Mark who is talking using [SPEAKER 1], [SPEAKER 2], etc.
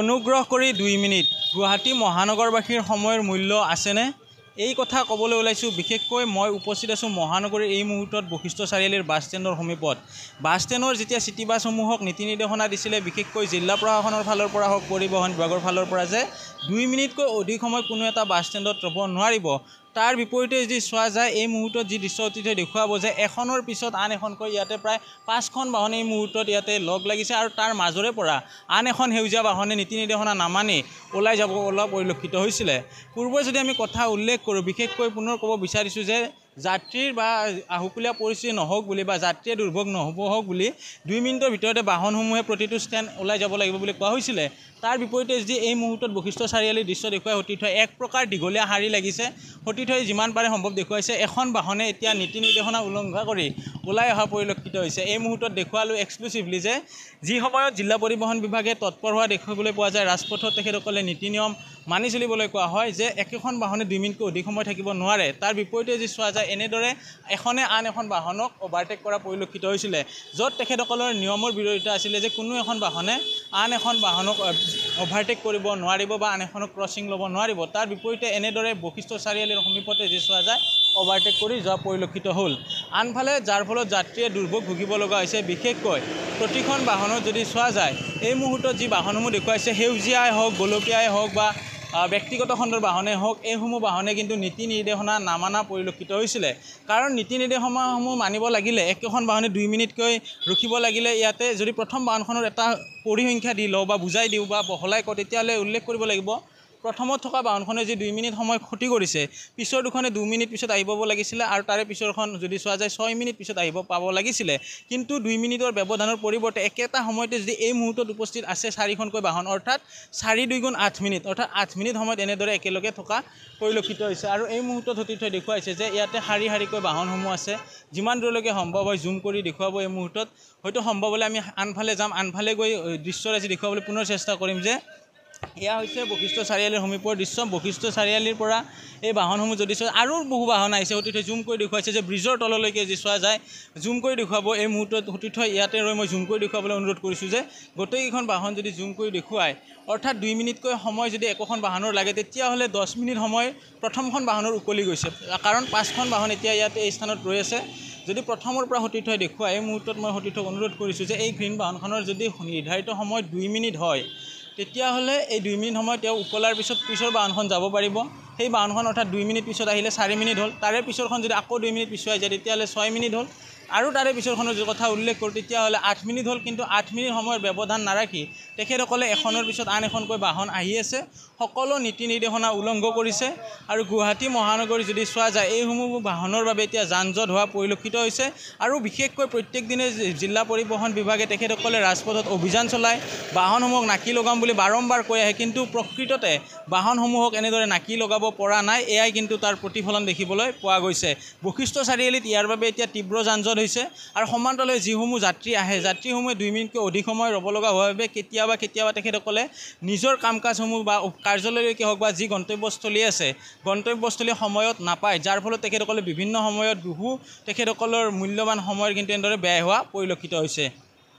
[SPEAKER 1] অনুগ্ৰহ কৰি দুই মিনিট গুৱাহাটী মহানগৰবাসীৰ সময়ৰ মূল্য আছেনে এই কথা ক'বলৈ ওলাইছোঁ বিশেষকৈ মই উপস্থিত আছোঁ মহানগৰীৰ এই মুহূৰ্তত বশিষ্ঠ চাৰিআলিৰ বাছ ষ্টেণ্ডৰ সমীপত বাছ ষ্টেণ্ডৰ যেতিয়া চিটি বাছসমূহক নীতি নিৰ্দেশনা দিছিলে বিশেষকৈ জিলা প্ৰশাসনৰ ফালৰ পৰা হওক পৰিবহণ বিভাগৰ ফালৰ পৰা যে দুই মিনিটকৈ অধিক সময় কোনো এটা বাছ ষ্টেণ্ডত ৰ'ব নোৱাৰিব তার বিপরীতে যদি চা যায় এই মুহূর্ত যে দৃশ্য অতীতে দেখাব যে এখনের পিছত আন এখন ইয়াতে প্রায় পাঁচখন বাহনে এই মুহূর্তত ইয়াতে লগ লাগিছে আর তার মাজরে পড়া আন এখন সেউজীয়া বাহনে নীতি নির্দেশনা নামানি ওলাই যাব অলপ পরিলক্ষিত হয়েছিল পূর্বে যদি আমি কথা উল্লেখ করো বিশেষক পুনের কব বিচারি যে যাত্রীর বা আহুকলিয়া পরিস্থিতি নহক বলে বা যাত্রী দুর্ভোগ নহব হোক বলে দুই মিনিটের ভিতরতে বাহন সমূহে প্রতিটি স্ট্যান্ড ওলাই যাব লাগবে বলে কোয়া হয়েছিল তার বিপরীতে যদি এই মুহূর্তে বৈশিষ্ট্য চারিআলির দৃশ্য দেখায় অতীত এক প্রকার দীঘলীয়া শাড়ি লাগিছে হৈ যিমান পাৰে সম্ভৱ দেখুৱাইছে এখন বাহনে এতিয়া নীতি নিৰ্দেশনা উলংঘা কৰি ওলাই অহা পৰিলক্ষিত হৈছে এই মুহূৰ্তত দেখুৱালোঁ এক্সক্লুচিভলি যে যি সময়ত জিলা পৰিবহণ বিভাগে তৎপৰ হোৱা দেখিবলৈ পোৱা যায় ৰাজপথত তেখেতসকলে নীতি নিয়ম মানি চলিবলৈ কোৱা হয় যে একেখন বাহনে দুই মিনিটকৈ অধিক সময় থাকিব নোৱাৰে তাৰ বিপৰীতে যদি চোৱা যায় এনেদৰে এখনে আন এখন বাহনক অভাৰটেক কৰা পৰিলক্ষিত হৈছিলে য'ত তেখেতসকলৰ নিয়মৰ বিৰোধিতা আছিলে যে কোনো এখন বাহনে আন এখন বাহনক অভাৰটেক কৰিব নোৱাৰিব বা আন এখনক ক্ৰছিং ল'ব নোৱাৰিব তাৰ বিপৰীতে এনেদৰে বশিষ্ঠ চাৰিআলিৰ সমীপতে যদি চোৱা যায় অভাৰটেক কৰি যোৱা পৰিলক্ষিত হ'ল আনফালে যাৰ ফলত যাত্ৰীয়ে দুৰ্ভোগ ভুগিব লগা হৈছে বিশেষকৈ প্ৰতিখন বাহনত যদি চোৱা যায় এই মুহূৰ্তত যি বাহনসমূহ দেখুৱাইছে সেউজীয়াই হওক গোলকীয়াই হওক বা ব্যক্তিগত খণ্ডৰ বাহনে হওক এইসমূহ বাহনে কিন্তু নীতি নিৰ্দেশনা নামানা পৰিলক্ষিত হৈছিলে কাৰণ নীতি নিৰ্দেশনাসমূহ মানিব লাগিলে একেখন বাহনে দুই মিনিটকৈ ৰখিব লাগিলে ইয়াতে যদি প্ৰথম বাহনখনৰ এটা পৰিসংখ্যা দি লওঁ বা বুজাই দিওঁ বা বহলাই কওঁ তেতিয়াহ'লে উল্লেখ কৰিব লাগিব প্ৰথমত থকা বাহনখনে যি দুই মিনিট সময় ক্ষতি কৰিছে পিছৰ দুখনে দুই মিনিট পিছত আহি পাব লাগিছিলে আৰু তাৰে পিছৰখন যদি চোৱা যায় ছয় মিনিট পিছত আহিব পাব লাগিছিলে কিন্তু দুই মিনিটৰ ব্যৱধানৰ পৰিৱৰ্তে একেটা সময়তে যদি এই মুহূৰ্তত উপস্থিত আছে চাৰিখনকৈ বাহন অৰ্থাৎ চাৰি দুই গুণ আঠ মিনিট অৰ্থাৎ আঠ মিনিট সময়ত এনেদৰে একেলগে থকা পৰিলক্ষিত হৈছে আৰু এই মুহূৰ্তত সতীৰ্থ দেখুৱাইছে যে ইয়াতে শাৰী শাৰীকৈ বাহনসমূহ আছে যিমান দূৰলৈকে সম্ভৱ হয় জুম কৰি দেখুৱাব এই মুহূৰ্তত হয়তো সম্ভৱ হ'লে আমি আনফালে যাম আনফালে গৈ দৃশ্য ৰাজি দেখুৱাবলৈ পুনৰ চেষ্টা কৰিম যে এয়া হৈছে বশিষ্ঠ চাৰিআলিৰ সমীপৰ দৃশ্য বশিষ্ঠ চাৰিআলিৰ পৰা এই বাহনসমূহ যদি চোৱা আৰু বহু বাহন আহিছে সতীৰ্থই জুম কৰি দেখুৱাইছে যে ব্ৰিজৰ তললৈকে যদি চোৱা যায় জুম কৰি দেখুৱাব এই মুহূৰ্তত সতীৰ্থই ইয়াতে ৰৈ মই জুম কৰি দেখুৱাবলৈ অনুৰোধ কৰিছোঁ যে গোটেইকেইখন বাহন যদি জুম কৰি দেখুৱাই অৰ্থাৎ দুই মিনিটকৈ সময় যদি একোখন বাহনৰ লাগে তেতিয়াহ'লে দহ মিনিট সময় প্ৰথমখন বাহনৰ উকলি গৈছে কাৰণ পাঁচখন বাহন এতিয়া ইয়াতে এই স্থানত ৰৈ আছে যদি প্ৰথমৰ পৰা সতীৰ্থই দেখুৱায় এই মুহূৰ্তত মই সতীৰ্থক অনুৰোধ কৰিছোঁ যে এই গ্ৰীণ বাহনখনৰ যদি নিৰ্ধাৰিত সময় দুই মিনিট হয় তেতিয়াহ'লে এই দুই মিনিট সময় তেওঁ উকলাৰ পিছত পিছৰ বাহনখন যাব পাৰিব সেই বাহনখন অৰ্থাৎ দুই মিনিট পিছত আহিলে চাৰি মিনিট হ'ল তাৰে পিছৰখন যদি আকৌ দুই মিনিট পিছুৱাই যায় তেতিয়াহ'লে ছয় মিনিট হ'ল আৰু তাৰে পিছৰখনৰ যদি কথা উল্লেখ কৰোঁ তেতিয়াহ'লে আঠ মিনিট হ'ল কিন্তু আঠ মিনিট সময়ৰ ব্যৱধান নাৰাখি তেখেতসকলে এখনৰ পিছত আন এখনকৈ বাহন আহি আছে সকলো নীতি নিৰ্দেশনা উলংঘ কৰিছে আৰু গুৱাহাটী মহানগৰী যদি চোৱা যায় এইসমূহ বাহনৰ বাবে এতিয়া যান জঁট হোৱা পৰিলক্ষিত হৈছে আৰু বিশেষকৈ প্ৰত্যেক দিনে জিলা পৰিবহণ বিভাগে তেখেতসকলে ৰাজপথত অভিযান চলায় বাহনসমূহক নাকি লগাম বুলি বাৰম্বাৰ কৈ আহে কিন্তু প্ৰকৃততে বাহনসমূহক এনেদৰে নাকি লগাব পৰা নাই এয়াই কিন্তু তাৰ প্ৰতিফলন দেখিবলৈ পোৱা গৈছে বশিষ্ঠ চাৰিআলিত ইয়াৰ বাবে এতিয়া তীব্ৰ যানজট ধৰিছে আৰু সমান্তৰালে যিসমূহ যাত্ৰী আহে যাত্ৰীসমূহে দুই মিনিটকৈ অধিক সময় ৰ'ব লগা হোৱাৰ বাবে কেতিয়াবা কেতিয়াবা তেখেতসকলে নিজৰ কাম কাজসমূহ বা কাৰ্যালয়লৈকে হওক বা যি গন্তব্যস্থলী আছে গন্তব্যস্থলী সময়ত নাপায় যাৰ ফলত তেখেতসকলে বিভিন্ন সময়ত বহু তেখেতসকলৰ মূল্যৱান সময় কিন্তু এনেদৰে ব্যয় হোৱা পৰিলক্ষিত হৈছে